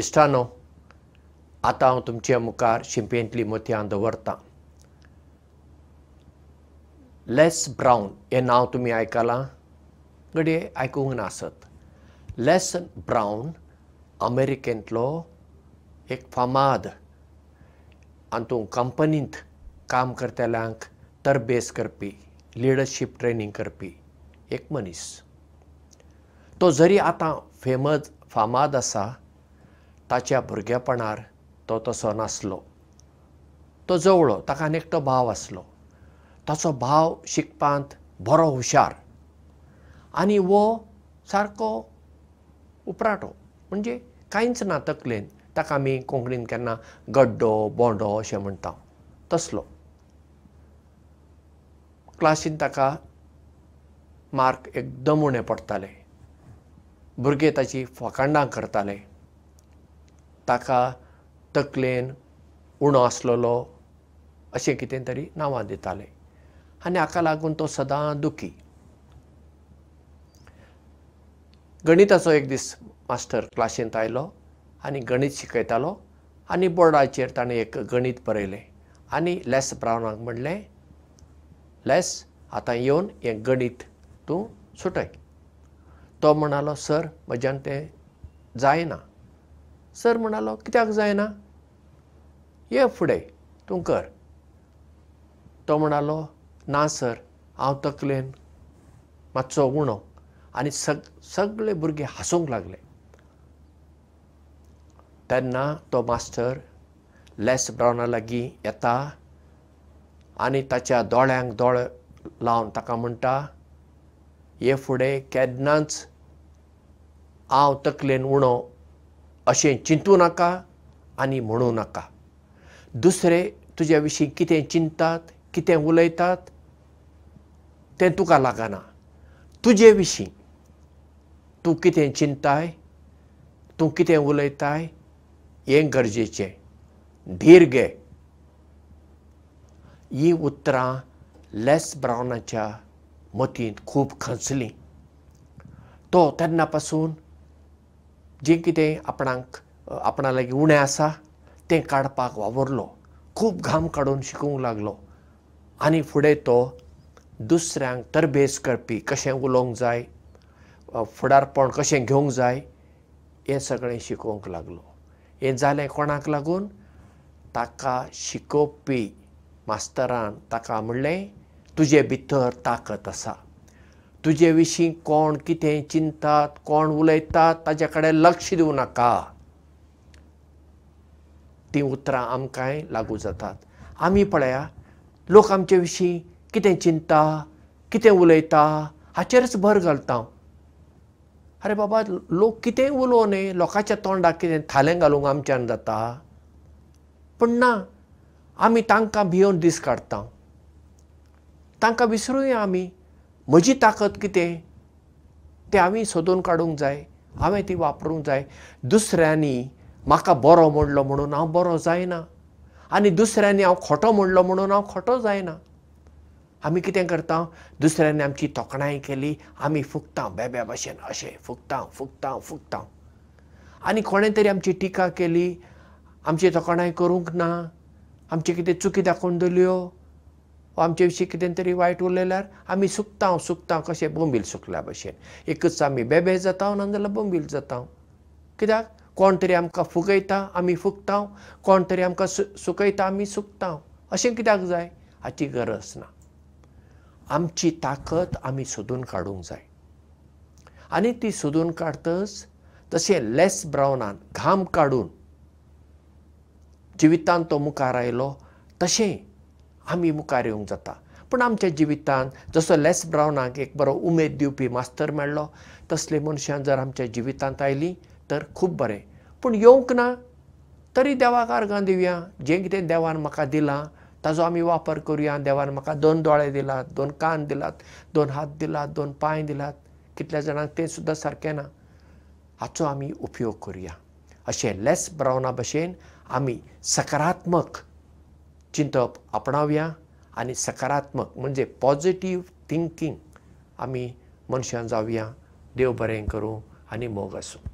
इश्टानो आता हांव तुमच्या मुखार शिंपेंतलीं मोतयां दवरतां लेस ब्राउन हें नांव तुमी आयकलां घडये आयकूंक नासत लेस ब्रावन अमेरिकेंतलो एक फामाद हातूंत कंपनींत काम करतल्यांक तरबेज करपी लिडरशीप ट्रेनींग करपी एक मनीस तो जरी आतां फेमस फामाद आसा ताच्या भुरगेपणार तो तसो नासलो तो जवळो ताका आनी एकटो भाव आसलो ताचो भाव शिकपांत बरो हुशार आनी वो सारको उपराटो म्हणजे कांयच ना तकलेन ताका आमी कोंकणीन केन्ना गड्डो बोंडो अशें म्हणटा तसलो क्लासीन ताका मार्क एकदम उणे पडटाले भुरगे ताची फकांडां करताले ताका तकलेन उणो आसलेलो अशें कितें तरी नांवां दिताले आनी हाका लागून तो सदां दुखी गणिताचो एक दीस मास्टर क्लासींत आयलो आनी गणीत शिकयतालो आनी बोर्डाचेर ताणें एक गणीत बरयलें आनी लॅस ब्रावनाक म्हणलें लॅस आतां येवन हें गणीत तूं सुटय तो म्हणालो सर म्हज्यान तें जायना सर म्हणालो कित्याक जायना ये फुडें तूं कर तो म्हणालो ना सर हांव तकलेन मातसो उणो आनी सग सगळे भुरगे हांसूंक लागले तेन्ना तो मास्टर लेस ब्रावना लागीं येता आनी ताच्या दोळ्यांक दोळ लावन ताका म्हणटा हे फुडें केन्नाच हांव तकलेन उणो असे चिंतूं नका आणि म्हणू नका दुसरे तुज्या विशीं कितें चिंतात कितें उलयतात तें तुका लागना तुझे विशीं तूं कितें चिंताय तूं कितें उलयताय हें गरजेचें धीर घे ही उतरां लेस ब्रावनाच्या मतींत खूब खचली तो तेन्ना पासून जे कितें आपणाक आपणा लागीं उणें आसा तें काडपाक वावुरलो खूब घाम काडून शिकूंक लागलो आनी फुडें तो दुसऱ्यांक तरबेज करपी कशें उलोवंक जाय फुडारपण कशें घेवंक जाय हें सगळें शिकोवंक लागलो हें जालें कोणाक लागून ताका शिकोवपी मास्तरान ताका म्हणलें तुजे भितर ताकत आसा तुझे विषयी कोण कितें चिंतात कोण उलयतात ताजे कडेन लक्ष दिवं नाका तीं उतरां आमकांय लागू जातात आमी पळया लोक आमचे विशीं कितें चिंता कितें उलयता हाचेरच भर घालता अरे बाबा लोक कितेंय उलोवं न्हय लोकांच्या तोंडाक कितें थालें घालूंक आमच्यान जाता पूण ना आमी तांकां भियोन दीस काडटा तांकां विसरूया आमी म्हजी ताकद कितें तें हांवें सोदून काडूंक जाय हांवें ती वापरूंक जाय दुसऱ्यांनी म्हाका बरो म्हणलो म्हणून हांव बरो जायना आनी दुसऱ्यांनी हांव खोटो म्हणलो म्हणून हांव खोटो जायना आमी कितें करता दुसऱ्यांनी आमची तोखणाय केली आमी फुकता बेब्या भाशेन अशें फुकता फुकता फुकता आनी कोणें तरी आमची टिका केली आमची तोखणाय करूंक ना आमची कितें चुकी दाखोवन दिल्यो आमचे कितें तरी वायट उलयल्यार आमी सुकता सुकतां कशें बोंबील सुकल्या भशेन एकच आमी बेबे जाता नाजाल्यार बोंबील जाता कित्याक कोण तरी आमकां फुगयता आमी फुगता कोण तरी आमकां सु सुकयता आमी सुकता अशें कित्याक जाय हाची गरज ना आमची ताकद आमी सोदून काडूंक जाय आनी ती सोदून काडतच तशें लेस ब्रावनान घाम काडून जिवितांत तो मुखार आयलो तशें आमी मुखार येवंक जाता पूण आमच्या जिवितांत जसो लेस ब्रावनाक एक बरो उमेद दिवपी मास्तर मेळ्ळो तसले मनशां जर आमच्या जिवितांत आयलीं तर खूब बरें पूण येवंक ना तरी देवाक आर्गां दिवया जें कितें देवान म्हाका दिलां ताजो आमी वापर करुया देवान म्हाका दोन दोळे दिलात दोन कान दिलात दोन हात दिलात दोन पांय दिलात कितल्या जाणांक तें सुद्दां सारकें ना हाचो आमी उपयोग करुया अशें लेस ब्रावना भशेन आमी सकारात्मक चिंतप आपणावया आणि सकारात्मक म्हणजे पॉझिटिव्ह थिंकिंग आम्ही मनशान जाऊया देव बरें करूं आणि मोग आसूं